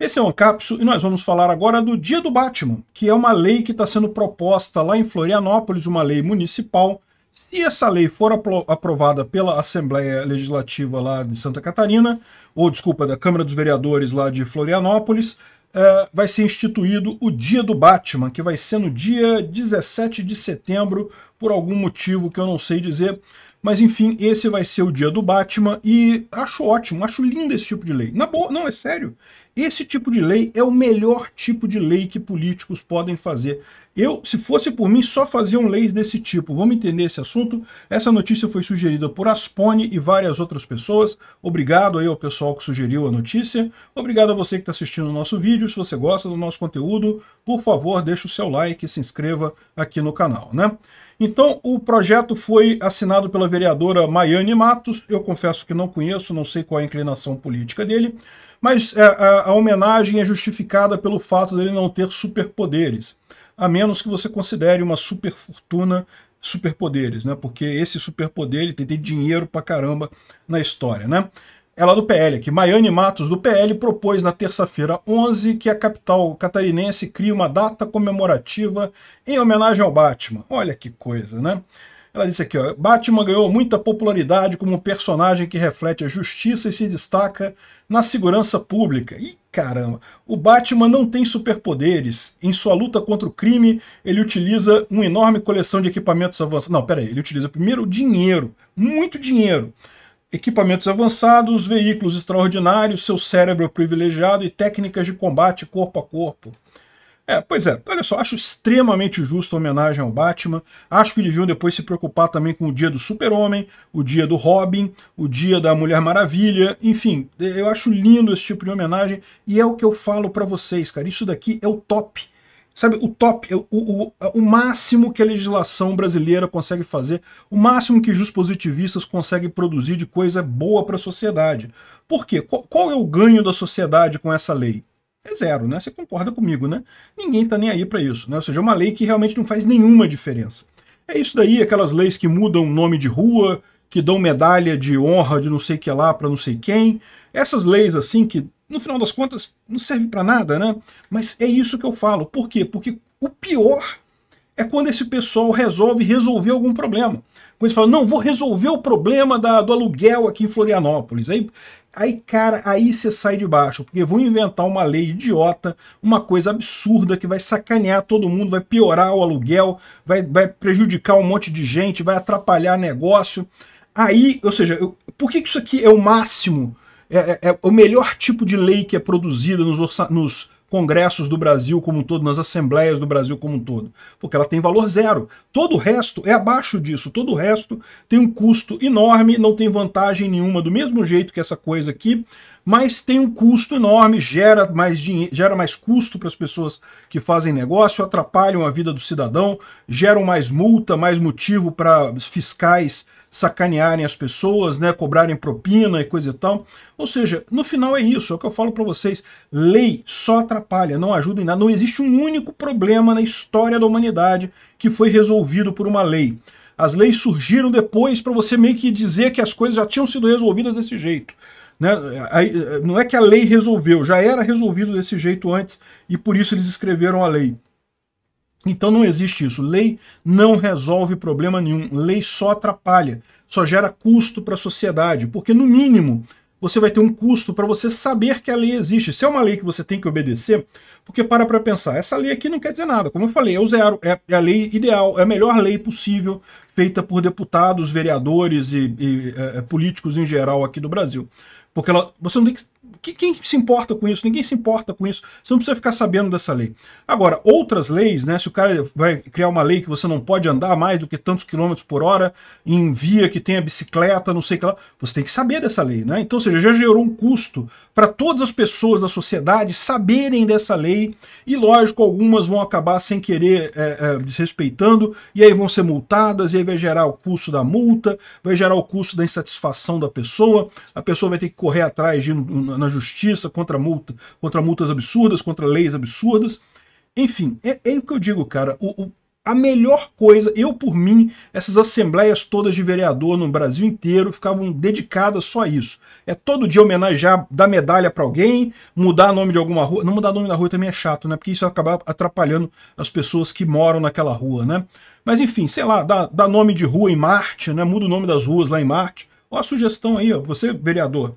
Esse é o capso e nós vamos falar agora do Dia do Batman, que é uma lei que está sendo proposta lá em Florianópolis, uma lei municipal. Se essa lei for aprovada pela Assembleia Legislativa lá de Santa Catarina, ou desculpa, da Câmara dos Vereadores lá de Florianópolis, uh, vai ser instituído o Dia do Batman, que vai ser no dia 17 de setembro, por algum motivo que eu não sei dizer. Mas enfim, esse vai ser o dia do Batman e acho ótimo, acho lindo esse tipo de lei. Na boa, não, é sério. Esse tipo de lei é o melhor tipo de lei que políticos podem fazer. Eu, se fosse por mim, só faziam leis desse tipo. Vamos entender esse assunto? Essa notícia foi sugerida por Aspone e várias outras pessoas. Obrigado aí ao pessoal que sugeriu a notícia. Obrigado a você que está assistindo o nosso vídeo. Se você gosta do nosso conteúdo, por favor, deixe o seu like e se inscreva aqui no canal, né? Então, o projeto foi assinado pela vereadora Maiane Matos. Eu confesso que não conheço, não sei qual é a inclinação política dele, mas é, a, a homenagem é justificada pelo fato dele não ter superpoderes, a menos que você considere uma superfortuna superpoderes, né? Porque esse superpoder ele tem, tem dinheiro pra caramba na história, né? ela é do PL, que Maiane Matos, do PL, propôs na terça-feira 11 que a capital catarinense crie uma data comemorativa em homenagem ao Batman. Olha que coisa, né? Ela disse aqui, ó, Batman ganhou muita popularidade como um personagem que reflete a justiça e se destaca na segurança pública. Ih, caramba! O Batman não tem superpoderes. Em sua luta contra o crime, ele utiliza uma enorme coleção de equipamentos avançados. Não, peraí, ele utiliza primeiro dinheiro, muito dinheiro equipamentos avançados, veículos extraordinários, seu cérebro privilegiado e técnicas de combate corpo a corpo. É, pois é, olha só, acho extremamente justo a homenagem ao Batman. Acho que deviam depois se preocupar também com o dia do Super-Homem, o dia do Robin, o dia da Mulher Maravilha, enfim, eu acho lindo esse tipo de homenagem e é o que eu falo para vocês, cara. Isso daqui é o top sabe, o top, é o, o, é o, máximo que a legislação brasileira consegue fazer, o máximo que positivistas conseguem produzir de coisa boa para a sociedade. Por quê? Qual, qual, é o ganho da sociedade com essa lei? É zero, né? Você concorda comigo, né? Ninguém está nem aí para isso, né? Ou seja, é uma lei que realmente não faz nenhuma diferença. É isso daí, aquelas leis que mudam nome de rua, que dão medalha de honra de não sei que lá para não sei quem. Essas leis assim que, no final das contas, não servem para nada, né? Mas é isso que eu falo. Por quê? Porque o pior é quando esse pessoal resolve resolver algum problema. Quando eles falam, não, vou resolver o problema da, do aluguel aqui em Florianópolis. Aí, aí, cara, aí você sai de baixo, porque vão inventar uma lei idiota, uma coisa absurda que vai sacanear todo mundo, vai piorar o aluguel, vai, vai prejudicar um monte de gente, vai atrapalhar negócio. Aí, ou seja, eu, por que, que isso aqui é o máximo, é, é, é, o melhor tipo de lei que é produzida nos, nos congressos do Brasil como um todo, nas assembleias do Brasil como um todo? Porque ela tem valor zero. Todo o resto é abaixo disso, todo o resto tem um custo enorme, não tem vantagem nenhuma, do mesmo jeito que essa coisa aqui, mas tem um custo enorme, gera mais dinheiro, gera mais custo para as pessoas que fazem negócio, atrapalham a vida do cidadão, geram mais multa, mais motivo para fiscais sacanearem as pessoas, né, cobrarem propina e coisa e tal. Ou seja, no final é isso, é o que eu falo para vocês. Lei só atrapalha, não ajuda em nada. Não existe um único problema na história da humanidade que foi resolvido por uma lei. As leis surgiram depois para você meio que dizer que as coisas já tinham sido resolvidas desse jeito. Né? Não é que a lei resolveu, já era resolvido desse jeito antes e por isso eles escreveram a lei. Então não existe isso. Lei não resolve problema nenhum. Lei só atrapalha, só gera custo para a sociedade, porque no mínimo você vai ter um custo para você saber que a lei existe. Se é uma lei que você tem que obedecer, porque para para pensar, essa lei aqui não quer dizer nada. Como eu falei, é o zero, é, é, a lei ideal, é a melhor lei possível feita por deputados, vereadores e, e é, é políticos em geral aqui do Brasil. Porque ela, você não tem que quem se importa com isso? Ninguém se importa com isso. Você não precisa ficar sabendo dessa lei. Agora, outras leis, né? Se o cara vai criar uma lei que você não pode andar mais do que tantos quilômetros por hora em via que tenha bicicleta, não sei o que lá, você tem que saber dessa lei, né? Então, ou seja, já gerou um custo para todas as pessoas da sociedade saberem dessa lei e, lógico, algumas vão acabar sem querer é, é, desrespeitando e aí vão ser multadas e aí vai gerar o custo da multa, vai gerar o custo da insatisfação da pessoa, a pessoa vai ter que correr atrás de na justiça, contra, multa, contra multas absurdas, contra leis absurdas. Enfim, é, é o que eu digo, cara. O, o, a melhor coisa, eu por mim, essas assembleias todas de vereador no Brasil inteiro ficavam dedicadas só a isso. É todo dia homenagear, dar medalha para alguém, mudar o nome de alguma rua. Não mudar o nome da rua também é chato, né? Porque isso acaba atrapalhando as pessoas que moram naquela rua, né? Mas enfim, sei lá, dá, dá nome de rua em Marte, né? Muda o nome das ruas lá em Marte. Ó a sugestão aí, ó, você, vereador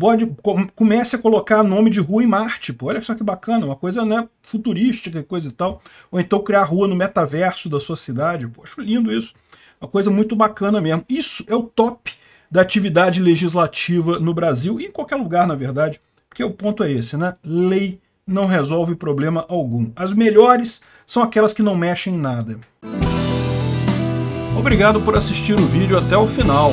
pode, comece a colocar nome de rua em Marte. Pô, olha só que bacana, uma coisa né, futurística coisa e tal. Ou então criar rua no metaverso da sua cidade. Pô, acho lindo isso. Uma coisa muito bacana mesmo. Isso é o top da atividade legislativa no Brasil e em qualquer lugar, na verdade. Porque o ponto é esse, né? Lei não resolve problema algum. As melhores são aquelas que não mexem em nada. Obrigado por assistir o vídeo até o final.